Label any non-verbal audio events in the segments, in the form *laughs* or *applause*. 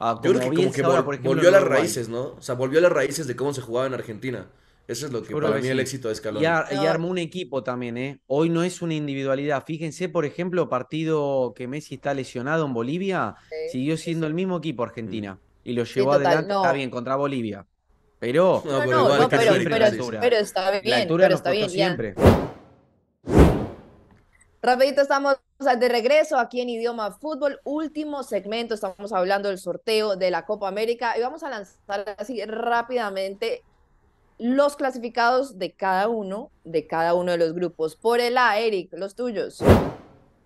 Ah, Yo volvió a las raíces, ¿no? O sea, volvió a las raíces de cómo se jugaba en Argentina. Eso es lo que para mí el éxito de Escalón. Y, armó un equipo también, ¿eh? Hoy no es una individualidad. Fíjense, por ejemplo, partido que Messi está lesionado en Bolivia, siguió siendo el mismo equipo Argentina. Mm. Y lo llevó adelante, está bien, contra Bolivia. Pero, no, pero, pero, está bien, la altura pero está bien, siempre. Rapidito estamos de regreso aquí en Idioma Fútbol, último segmento, estamos hablando del sorteo de la Copa América y vamos a lanzar así rápidamente los clasificados de cada uno, de cada uno de los grupos. Por el A, Eric, los tuyos.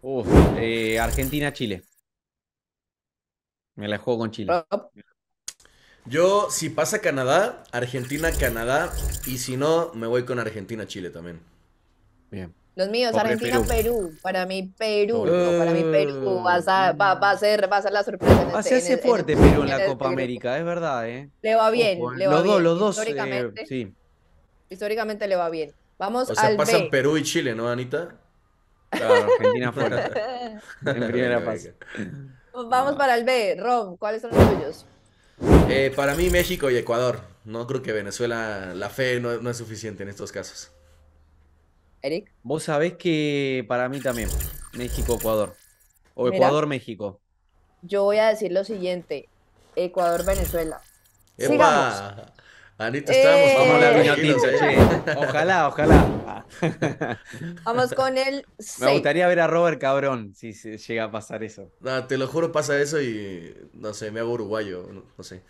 Uf, eh, Argentina-Chile. Me la juego con Chile. Yo, si pasa Canadá, Argentina-Canadá y si no, me voy con Argentina-Chile también. Bien. Los míos, Argentina, Perú. Perú. Para mí, Perú. para mí, Perú. va, a ser, va a la sorpresa. va a ser ese este, este fuerte Perú en, la este Copa América, es verdad, ¿eh? Le va bien. ¿eh? le va los bien. dos, los dos. Eh, históricamente, sí. históricamente le va bien. Vamos o sea, pasan Perú y Chile, ¿no, Anita? Claro, Argentina *laughs* fuera. en primera fase. Vamos ah. para el B. Rob, ¿cuáles son los tuyos? Eh, para mí, México y Ecuador. No creo que Venezuela, la fe no es suficiente en estos casos. Eric? Vos sabés que para mí también, México-Ecuador. O Ecuador-México. Yo voy a decir lo siguiente, Ecuador-Venezuela. Sigamos. Anita, estamos eh, a eh, eh, Ojalá, ojalá. *laughs* Vamos con el Me gustaría ver a Robert Cabrón si se llega a pasar eso. No, te lo juro, pasa eso y no sé, me hago uruguayo, no, sé.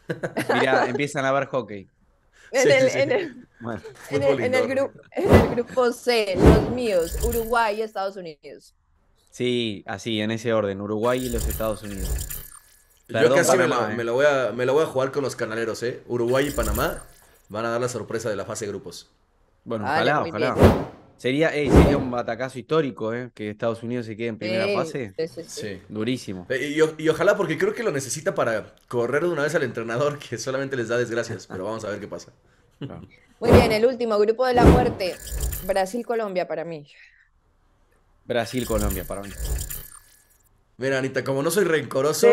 Mira, *laughs* empiezan a ver hockey. En el grupo C, los míos, Uruguay y Estados Unidos. Sí, así, en ese orden, Uruguay y los Estados Unidos. Yo casi me, lo, ¿eh? voy a, me lo voy a jugar con los canaleros, ¿eh? Uruguay y Panamá van a dar la sorpresa de la fase de grupos. Bueno, ojalá, ojalá. Sería, un batacazo histórico, eh, Que Estados Unidos se quede en primera fase. Durísimo. Eh, y, ojalá, porque creo que lo necesita para correr de una vez al entrenador, que solamente les da desgracias, pero vamos a ver qué pasa. Muy bien, el último, grupo de la muerte. Brasil-Colombia para mí. Brasil-Colombia para mí. Mira, Anita, como no soy rencoroso.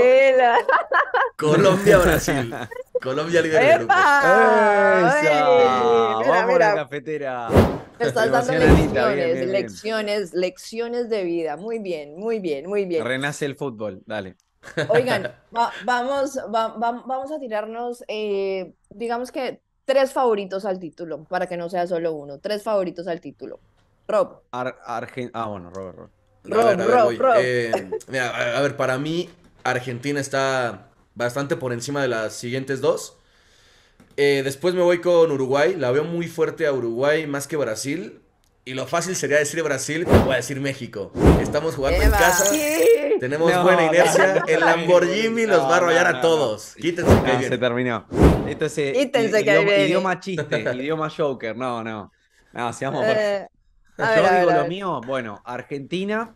Colombia-Brasil. *laughs* Colombia líder del grupo. ¡Vamos la cafetera! estás dando lecciones, lecciones, lecciones de vida. Muy bien, muy bien, muy bien. Renace el fútbol, dale. Oigan, *laughs* vamos, vamos a tirarnos, eh, digamos que tres favoritos al título, para que no sea solo uno. Tres favoritos al título. Rob. ah, bueno, Rob, Rob. Rob, Rob, eh, a ver, para mí Argentina está bastante por encima de las siguientes dos. Eh, después me voy con Uruguay. La veo muy fuerte a Uruguay más que Brasil. Y lo fácil sería decir Brasil, pero voy a decir México. Estamos jugando en casa. Tenemos buena inercia. El Lamborghini los va a arrollar a todos. Quítense que Se terminó. Entonces, eh, Quítense idioma, idioma chiste, *laughs* idioma Joker. No, no. No, seamos. Eh, a yo digo lo mío. Bueno, Argentina,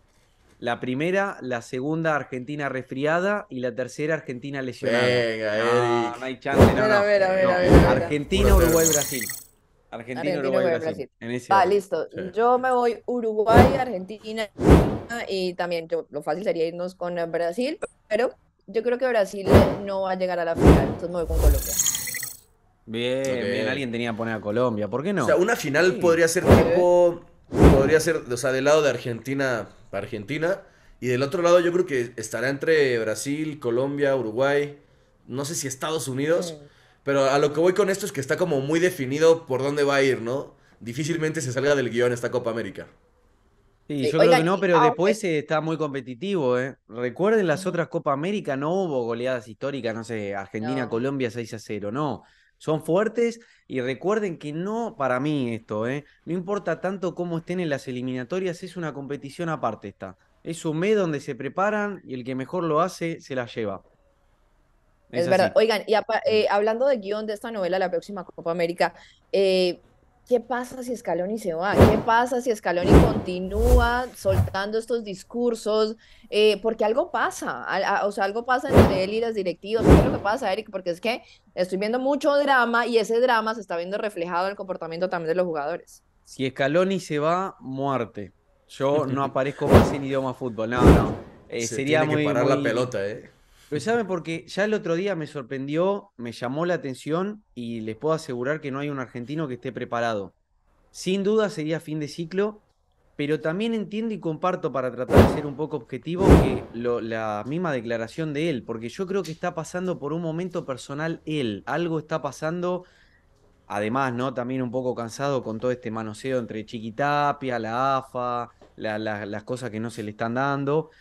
la primera, la segunda, Argentina resfriada. Y la tercera, Argentina lesionada. Venga, Eric. no hay chance. No, a ver, a ver, a Argentina, Uruguay, Brasil. Argentina, Uruguay, Brasil. Va, listo. Yo me voy Uruguay, Argentina. Y también lo fácil sería irnos con eh, Brasil. Pero yo creo que Brasil no va a llegar a la final. Entonces me voy con Colombia. Bien, bien, alguien tenía que poner a Colombia, ¿por qué no? O sea, una final podría ser tipo. Podría ser, o sea, del lado de Argentina, Argentina. Y del otro lado yo creo que estará entre Brasil, Colombia, Uruguay, no sé si Estados Unidos. Pero a lo que voy con esto es que está como muy definido por dónde va a ir, ¿no? Difícilmente se salga del guión esta Copa América. Sí, eh, yo creo que no, pero ah, después eh, eh, está muy competitivo, ¿eh? Recuerden las otras Copa América, no hubo goleadas históricas, no sé, Argentina, Colombia 6 a 0, no son fuertes y recuerden que no, para mí esto, eh, no importa tanto cómo estén en las eliminatorias, es una competición aparte esta. Es un mes donde se preparan y el que mejor lo hace se la lleva. Es, verdad. Oigan, y mm. eh, hablando de guión de esta novela, la próxima Copa América, eh, ¿Qué pasa si Scaloni se va? ¿Qué pasa si Scaloni continúa soltando estos discursos? Eh, porque algo pasa, o sea, algo pasa entre él y las directivas. ¿Qué es lo que pasa, Eric? Porque es que estoy viendo mucho drama y ese drama se está viendo reflejado en el comportamiento también de los jugadores. Si Scaloni se va, muerte. Yo no *laughs* aparezco más en idioma fútbol. No, no. Eh, sería que parar la pelota, ¿eh? Pero sabe porque ya el otro día me sorprendió, me llamó la atención y les puedo asegurar que no hay un argentino que esté preparado. Sin duda sería fin de ciclo, pero también entiendo y comparto para tratar de ser un poco objetivo la misma declaración de él, porque yo creo que está pasando por un momento personal él, algo está pasando, además, ¿no? También un poco cansado con todo este manoseo entre Chiquitapia, la AFA, las cosas que no se le están dando.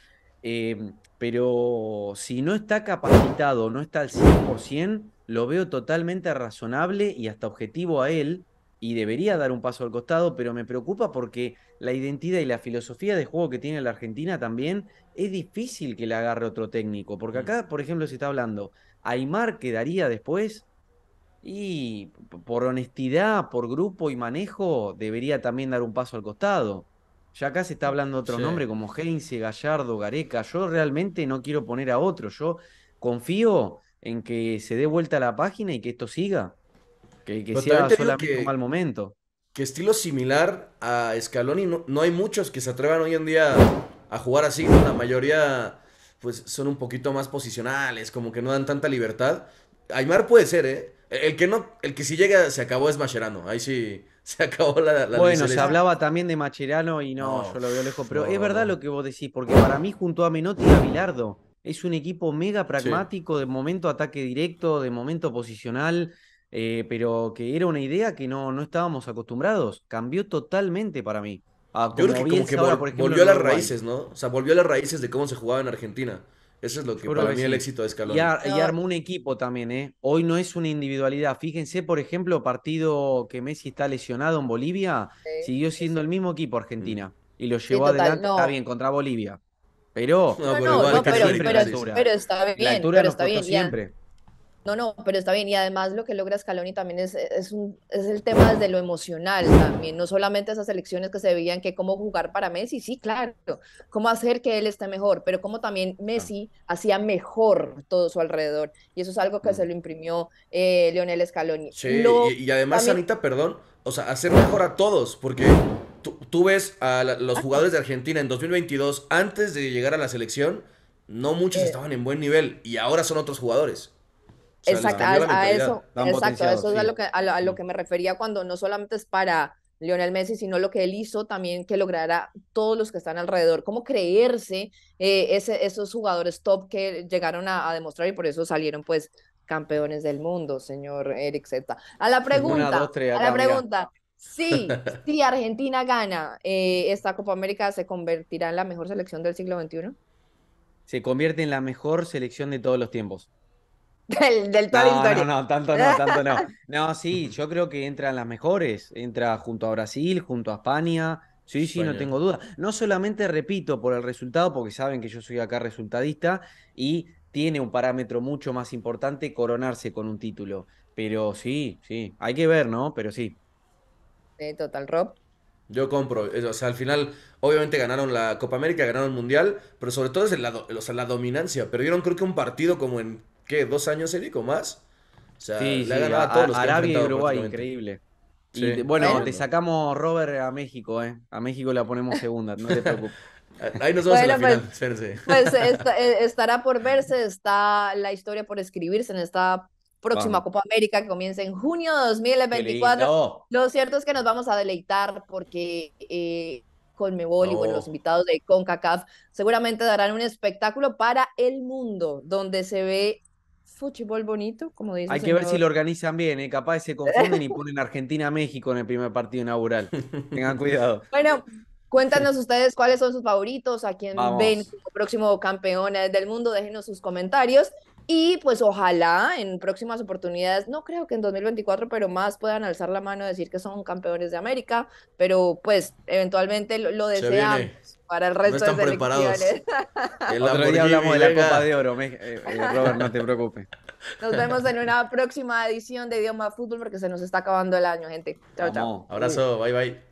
Eh, pero si no está capacitado, no está al 100%, lo veo totalmente razonable y hasta objetivo a él y debería dar un paso al costado, pero me preocupa porque la identidad y la filosofía de juego que tiene la Argentina también es difícil que le agarre otro técnico, porque mm. acá, por ejemplo, se está hablando, Aymar quedaría después y por honestidad, por grupo y manejo, debería también dar un paso al costado. Ya acá se está hablando otro nombre como Heinze, Gallardo, Gareca. Yo realmente no quiero poner a otro. Yo confío en que se dé vuelta la página y que esto siga. Que, que sea solamente un mal momento. Que estilo similar a Scaloni, no, no hay muchos que se atrevan hoy en día a jugar así. La mayoría pues son un poquito más posicionales, como que no dan tanta libertad. Aymar puede ser, ¿eh? El que no, el que si llega se acabó es Mascherano. Ahí sí, *laughs* se acabó la, Bueno, se hablaba también de Macherano y no, yo lo veo lejos, pero es verdad lo que vos decís, porque para mí junto a Menotti y a Bilardo es un equipo mega pragmático, de momento ataque directo, de momento posicional, eh, pero que era una idea que no, no estábamos acostumbrados, cambió totalmente para mí. Ah, yo creo que volvió a las raíces, ¿no? O sea, volvió a las raíces de cómo se jugaba en Argentina. Eso es lo que para mí el éxito de Escalón. Y, armó un equipo también, ¿eh? Hoy no es una individualidad. Fíjense, por ejemplo, partido que Messi está lesionado en Bolivia, siguió siendo el mismo equipo Argentina. Mm. Y lo llevó adelante, está bien, contra Bolivia. Pero, no, pero, pero, está bien, la altura pero nos está bien, siempre. No, no, pero está bien. Y además lo que logra Scaloni también e, es, un, es, el tema desde lo emocional también. No solamente esas elecciones que se veían que cómo jugar para Messi, sí, claro, cómo hacer que él esté mejor, pero cómo también ah. Messi hacía mejor todo su alrededor. Y eso es algo que se mm. lo imprimió eh, Leonel Scaloni. Sí, y, además, Anita, perdón, o sea, hacer mejor a todos, porque tú, ves a los jugadores de Argentina en 2022, antes de llegar a la selección, no muchos eh. estaban en buen nivel y ahora son otros jugadores exacto, a, eso, exacto, eso es a lo, mm. que, me refería cuando no solamente es para Lionel Messi, sino lo que él hizo también que lograra todos los que están alrededor, como creerse eh, esos jugadores top que llegaron a, demostrar y por eso salieron pues campeones del mundo, señor Eric Zeta. A la pregunta, a la pregunta, sí, *laughs* si Argentina gana eh, esta Copa América, ¿se convertirá en la mejor selección del siglo XXI? Se convierte en la mejor selección de todos los tiempos del, del no, No, tanto no, tanto no. *laughs* No, sí, yo creo que entran las mejores. Entra junto a Brasil, junto a España. Sí, sí, no tengo duda. No solamente repito por el resultado, porque saben que yo soy acá resultadista y tiene un parámetro mucho más importante coronarse con un título. Pero sí, sí, hay que ver, ¿no? Pero sí. Total Rob. Yo compro, o sea, al final, obviamente ganaron la Copa América, ganaron el Mundial, pero sobre todo es el la dominancia. Perdieron creo que un partido como en ¿qué? ¿Dos años Erico más? sí, a todos Arabia y Uruguay, increíble. bueno, te sacamos Robert a México, ¿eh? A México la ponemos segunda, no te *laughs* preocupes. Ahí nos vamos a la pues, final, final. Pues eh, estará por verse, está la historia por escribirse en esta próxima Copa América que comienza en junio de 2024. Lo cierto es que nos vamos a deleitar porque eh, y los invitados de CONCACAF seguramente darán un espectáculo para el mundo donde se ve fútbol bonito, como dice. Hay que ver si lo organizan bien, ¿eh? capaz se confunden y ponen Argentina-México en el primer partido inaugural. *laughs* Tengan cuidado. Bueno, cuéntanos ustedes cuáles son sus favoritos, a quién ven como próximo campeón del mundo, déjenos sus comentarios. Y pues ojalá en próximas oportunidades, no creo que en 2024, pero más puedan alzar la mano y decir que son campeones de América, pero pues eventualmente lo, lo deseamos para el resto no están de preparados. *laughs* El Otro día hablamos de la Copa de Oro, eh, eh, Robert, no te *laughs* preocupes. Nos vemos en una próxima edición de Idioma Fútbol porque se nos está acabando el año, gente. Chao, chao. Abrazo, bye bye.